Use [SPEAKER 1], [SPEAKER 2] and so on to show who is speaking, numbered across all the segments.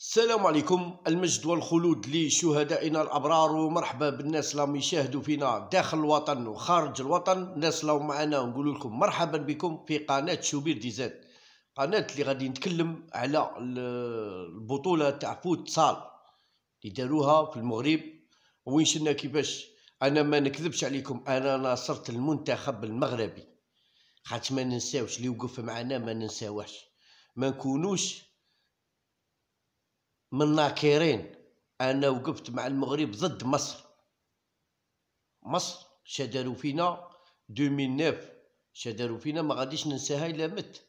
[SPEAKER 1] السلام عليكم المجد والخلود لشهدائنا الابرار ومرحبا بالناس اللي يشاهدوا فينا داخل الوطن وخارج الوطن الناس اللي معنا نقول لكم مرحبا بكم في قناه شوبير ديزاد قناه اللي غادي نتكلم على البطوله تاع فوت صال اللي داروها في المغرب وين شفنا كيفاش انا ما نكذبش عليكم انا ناصرت المنتخب المغربي خاطر ما ننساوش اللي وقف معنا ما ننساوهش ما نكونوش من ناكيرين انا وقفت مع المغرب ضد مصر مصر شدروا فينا 2009 شدروا فينا ما غاديش ننساها الا مت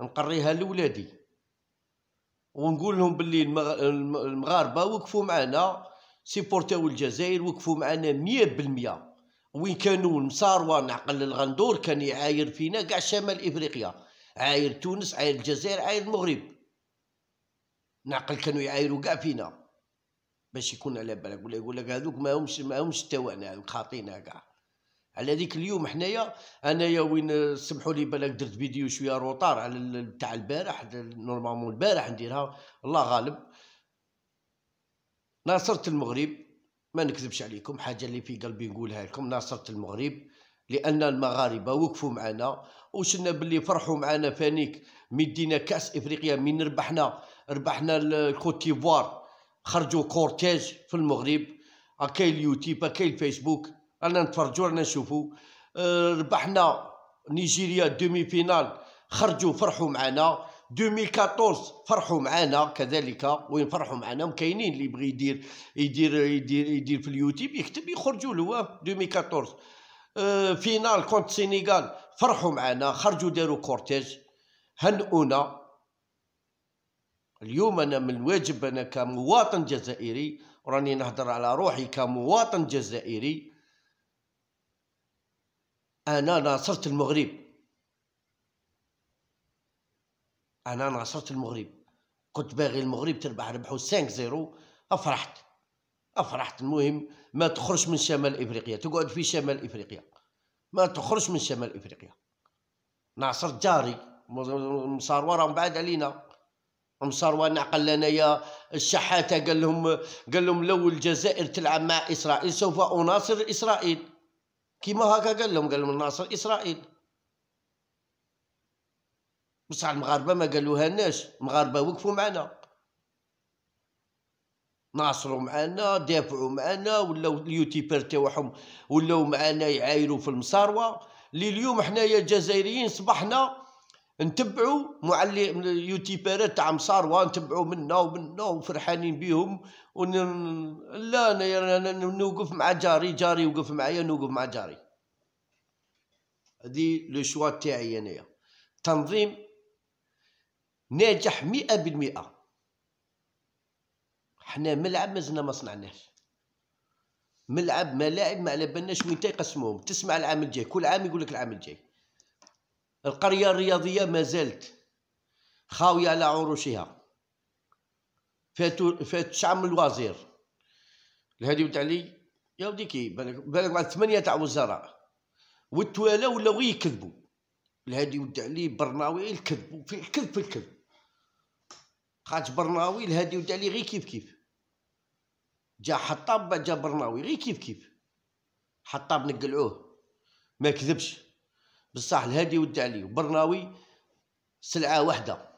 [SPEAKER 1] نقريها لولادي ونقول لهم باللي المغاربه وقفوا معنا سيبورتاو الجزائر وقفوا معنا مية وين كانوا المصاروة نعقل الغندور كان يعاير فينا كاع شمال افريقيا عاير تونس عاير الجزائر عاير المغرب نعقل كانوا يعايروا كاع فينا باش يكون على بالك ولا يقول لك هذوك ما همش ما همش توانا خاطينا كاع على ذيك اليوم حنايا انايا وين سمحوا لي بالك درت فيديو شويه روطار على تاع البارح نورمالمون البارح نديرها الله غالب ناصرت المغرب ما نكذبش عليكم حاجه اللي في قلبي نقولها لكم ناصرت المغرب لان المغاربه وقفوا معنا وشنا باللي فرحوا معنا فانيك مدينا كاس افريقيا من ربحنا ربحنا الكوت ديفوار خرجوا كورتيج في المغرب آه، كاين اليوتيوب آه، كاين الفيسبوك رانا نتفرجوا رانا نشوفوا آه، ربحنا نيجيريا دومي فينال خرجوا فرحوا معنا 2014 فرحوا معنا كذلك وين فرحوا معنا كاينين اللي يبغي يدير يدير يدير يدير في اليوتيوب يكتب يخرجوا له 2014 فينال كونت سينيغال فرحوا معنا خرجوا داروا كورتيج هنؤونا اليوم انا من الواجب انا كمواطن جزائري وراني نهضر على روحي كمواطن جزائري انا ناصرت المغرب انا ناصرت المغرب كنت باغي المغرب تربح ربحوا 5 0 افرحت افرحت المهم ما تخرج من شمال افريقيا تقعد في شمال افريقيا ما تخرج من شمال افريقيا ناصر جاري مصار وراهم بعد علينا مصروان عقل انايا الشحاته قال لهم قال لهم لو الجزائر تلعب مع اسرائيل سوف اناصر اسرائيل كيما هكا قال لهم قال لهم ناصر اسرائيل بصح المغاربه ما قالوهالناش المغاربه وقفوا معنا ناصروا معنا دافعوا معنا ولاو اليوتيبر تاعهم ولاو معنا يعايروا في المصاروه لليوم حنايا الجزائريين صبحنا نتبعوا معلق اليوتيوبرات تاع مصاروا نتبعوا منا ومنا وفرحانين بيهم ون... لا انا ن... نوقف مع جاري جاري يوقف معايا نوقف مع جاري هذه لو شوا تاعي انايا تنظيم ناجح مئة بالمئة حنا ملعب مازلنا ما صنعناش ملعب ملاعب ما على بالناش وين تيقسموهم تسمع العام الجاي كل عام يقول لك العام الجاي القرية الرياضية ما زالت خاوية على عروشها فاتو فات تسعة من الوزير الهادي بن علي يا ودي كي بالك بالك بعد ثمانية تاع وزراء والتوالا ولاو يكذبوا الهادي ود علي برناوي الكذب في الكذب في الكذب خاطش برناوي الهادي ود علي غير كيف كيف جا حطاب جا برناوي غير كيف كيف حطاب نقلعوه ما كذبش بصح الهادي والدعلي وبرناوي سلعه واحده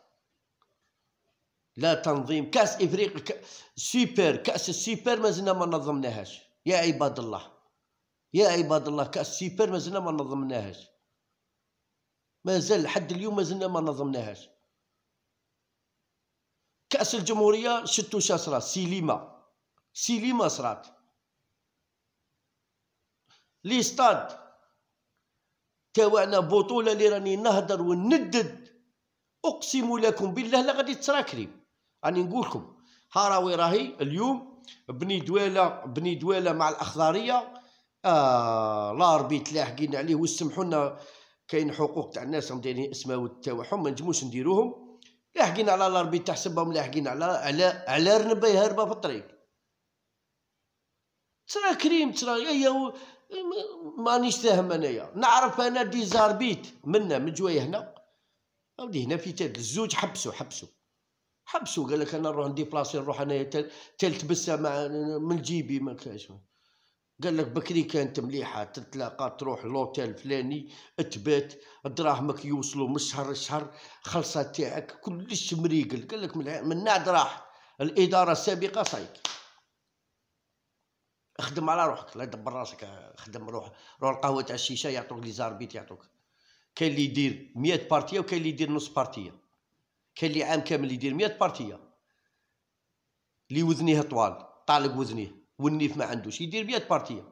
[SPEAKER 1] لا تنظيم كاس افريقيا ك... سوبر كاس السوبر مازلنا ما نظمناهاش يا عباد الله يا عباد الله كاس السوبر مازلنا ما نظمناهاش مازال لحد اليوم مازلنا ما نظمناهاش كاس الجمهوريه شتو شا صرات سيليما سيليما صرات لي ستاد تاوعنا بطوله اللي راني نهدر وندد اقسم لكم بالله لا غادي تراكري راني نقول لكم هاراوي راهي اليوم بني دواله بني دواله مع الاخضريه آه لاربيت تلاحقين عليه وسمحوا لنا كاين حقوق تاع الناس مديرين اسماء تاعهم ما نجموش نديروهم لاحقين على لاربي تحسبهم لاحقين على على على رنبه هاربه في الطريق ترى كريم ترى أيوة، هي مانيش فاهم انايا نعرف انا دي زاربيت منا من جوايا هنا اودي هنا في تاد الزوج حبسوا حبسوا حبسوا قال لك انا نروح ندي بلاصي نروح انايا تلت بسه مع من جيبي ما كاش قال لك بكري كانت مليحه تتلاقى تروح لوتيل فلاني تبات دراهمك يوصلوا من شهر لشهر خلصه تاعك كلش مريقل قال لك من, من نعد راح الاداره السابقه صايك خدم على روحك لا دبر راسك خدم روح روح القهوه تاع الشيشه يعطوك لي زاربيت يعطوك كاين اللي يدير 100 بارتيه وكاين اللي يدير نص بارتيه كاين اللي عام كامل يدير 100 بارتيه اللي وزنيه طوال طالق وزنيه والنيف ما عندوش يدير 100 بارتيه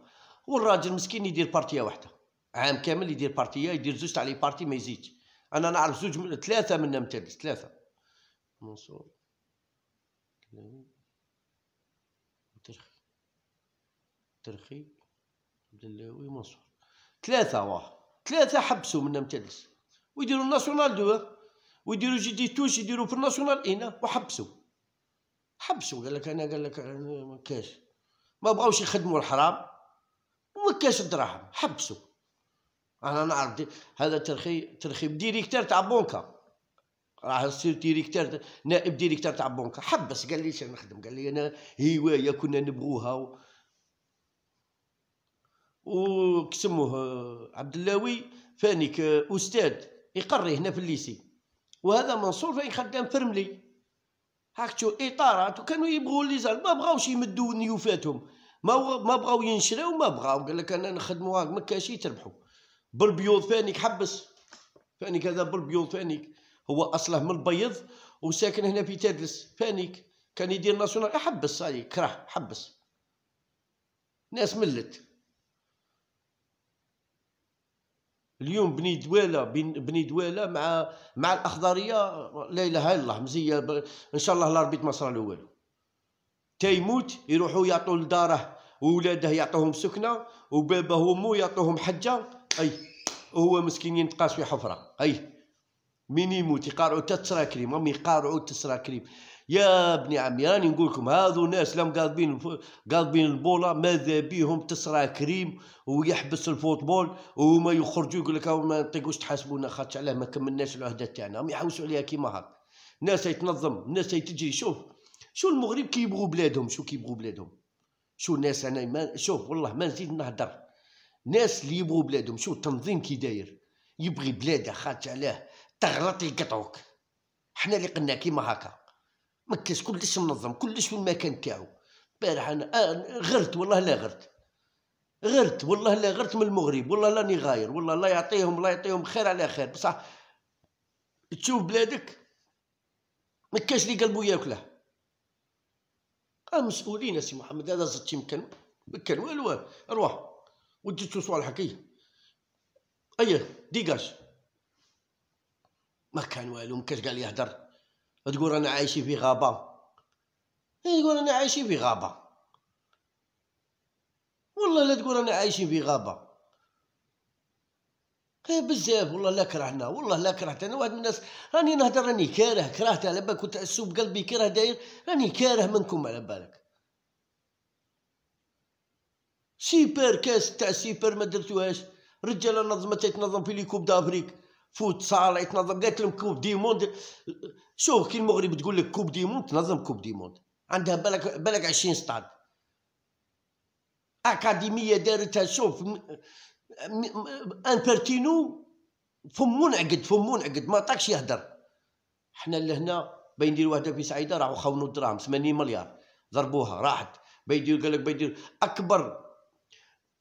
[SPEAKER 1] والراجل مسكين يدير بارتيه واحده عام كامل يدير بارتيه يدير زوج تاع لي بارتي ما يزيدش انا نعرف زوج من ثلاثه منهم ثلاثه منصور ترخي بدلاوي منصور ثلاثة واه ثلاثة حبسوا من متلس ويديروا الناسيونال دو ويديروا جي دي توش يديروا في الناسيونال هنا وحبسوا حبسوا قال لك انا قال لك ما كاش ما بغاوش يخدموا الحرام وما كاش الدراهم حبسوا انا نعرف دي. هذا ترخي ترخي ديريكتور تاع بونكا راه سير ديريكتور نائب ديريكتور تاع بونكا حبس قال لي شنو نخدم قال لي انا هوايه كنا نبغوها وكسموه آه، عبد اللاوي فانيك استاذ يقري هنا في الليسي وهذا منصور فين خدام فرملي هاك شو اطارات وكانوا يبغوا لي ما بغاوش يمدوا نيوفاتهم ما ما بغاو ينشروا ما بغاو قال لك انا نخدموا هاك ما كاش يتربحوا بالبيوض فانيك حبس فانيك هذا بالبيوض فانيك هو اصله من البيض وساكن هنا في تادلس فانيك كان يدير ناسيونال حبس صاي كره حبس ناس ملت اليوم بني دواله بني دواله مع مع الاخضريه لا اله الا الله مزيه ان شاء الله الاربيت ما صرا له والو تا يموت يروحوا يعطوا لداره وولاده يعطوهم سكنه وبابه ومو يعطوهم حجه اي وهو مسكين ينتقاس في حفره اي من يموت يقارعوا تسرا كريم هم يقارعوا تسرا كريم يا ابني عمي راني نقول لكم هذو ناس لم قاضبين قاضبين البوله ماذا بيهم تسرا كريم ويحبس الفوتبول وما يخرجوا يقول لك ما نطيقوش تحاسبونا خاطش علاه ما كملناش العهده تاعنا هم يحوسوا عليها كيما هاك ناس يتنظم ناس يتجري شوف شو المغرب كيبغوا بلادهم شو كيبغوا بلادهم شو الناس انا ما شوف والله ما نزيد نهدر ناس اللي يبغوا بلادهم شو التنظيم كي داير يبغي بلاده خاطش علاه تغلط يقطعوك حنا اللي قلنا كيما هكا مكاش كلش منظم كلش في المكان تاعو البارح انا آه غرت والله لا غرت غرت والله لا غرت من المغرب والله لاني غاير والله الله يعطيهم الله يعطيهم خير على خير بصح تشوف بلادك مكاش لي اللي قلبو ياكله قال مسؤولين سي محمد هذا زدت يمكن مكان والو روح وجدتو صوالحك اي ايه, أيه، ديكاج ما كان والو ما كاش قال يهضر تقول رانا عايشين في غابه إيه تقول رانا عايشين في غابه والله لا تقول رانا عايشين في غابه ايه بزاف والله لا كرهنا والله لا كرهت انا واحد من الناس راني نهضر راني كاره كرهت على بالك كنت اسوب قلبي كره داير راني كاره منكم على بالك سيبر كاس تاع سيبر ما درتوهاش رجاله نظمت تنظم في ليكوب دافريك فوتسال يتنظم قالت لهم كوب دي موند شوف كي المغرب تقول لك كوب دي موند تنظم كوب دي موند عندها بالك بالك 20 ستاد اكاديميه دارتها شوف انبرتينو فم منعقد فم منعقد ما طاكش يهدر حنا لهنا باين واحده وحده في سعيده راحوا خونوا الدراهم 80 مليار ضربوها راحت باين قال لك باين اكبر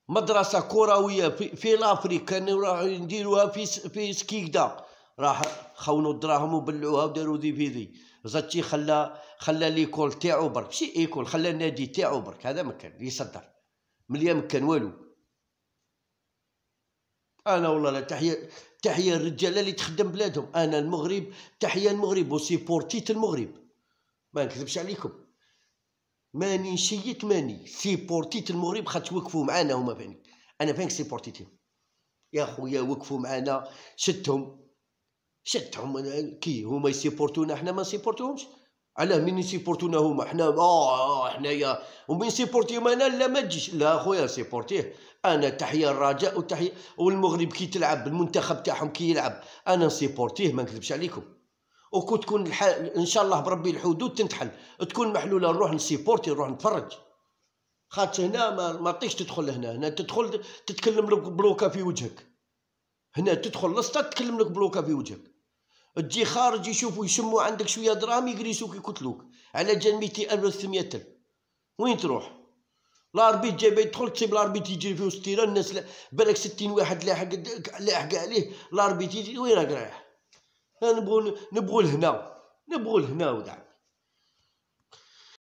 [SPEAKER 1] مدرسه كرويه في افريكا راحوا نديروها في في سكيكدا راح خونوا الدراهم وبلعوها وداروا دي في دي زاتشي خلى خلى ليكول تاعو برك ماشي ايكول خلى النادي تاعو برك هذا مكان يصدر مليا مكان والو انا والله لا تحيه تحيه الرجال اللي تخدم بلادهم انا المغرب تحيه المغرب وسيبورتيت المغرب ما نكذبش عليكم ماني شيت ماني سيبورتيت المغرب خاطش وقفوا معانا هما فاني انا فانك سيبورتيتهم يا خويا وقفوا معانا شدهم شدهم كي هما يسيبورتونا حنا ما نسيبورتوهمش علاه مين يسيبورتونا هما حنا اه حنايا ومين سيبورتيهم انا لا ما تجيش لا خويا سيبورتيه انا تحيه الرجاء وتحيه والمغرب كي تلعب المنتخب تاعهم كي يلعب انا نسيبورتيه ما نكذبش عليكم وكون تكون الحال ان شاء الله بربي الحدود تنتحل تكون محلوله نروح نسيبورتي نروح نتفرج خاطر هنا ما, ما تطيش تدخل هنا هنا تدخل تتكلم لك بلوكا في وجهك هنا تدخل لسطا تتكلم لك بلوكا في وجهك تجي خارج يشوفوا يشموا عندك شويه درامي يقريسوك يقتلوك على جال 200 الف 300 الف وين تروح الاربيت جايبه يدخل تسيب لاربي يجري في وسط الناس بالك 60 واحد لاحق لاحق عليه لاربي تيجي وين راك رايح نبغوا نبغوا لهنا نبغوا لهنا وكاع